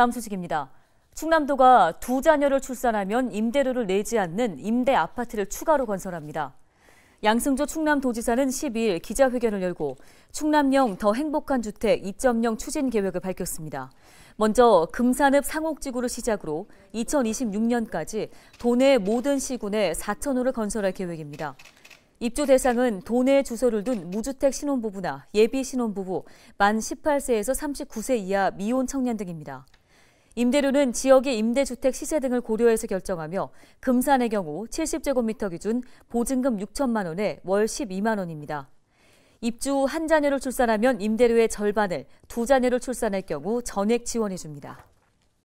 다음 소식입니다. 충남도가 두 자녀를 출산하면 임대료를 내지 않는 임대 아파트를 추가로 건설합니다. 양승조 충남도지사는 12일 기자회견을 열고 충남형 더 행복한 주택 2.0 추진 계획을 밝혔습니다. 먼저 금산읍 상옥지구를 시작으로 2026년까지 도내 모든 시군에 4천호를 건설할 계획입니다. 입주 대상은 도내 주소를 둔 무주택 신혼부부나 예비 신혼부부, 만 18세에서 39세 이하 미혼 청년 등입니다. 임대료는 지역의 임대주택 시세 등을 고려해서 결정하며 금산의 경우 70제곱미터 기준 보증금 6천만 원에 월 12만 원입니다. 입주 후 한 자녀를 출산하면 임대료의 절반을 두 자녀를 출산할 경우 전액 지원해줍니다.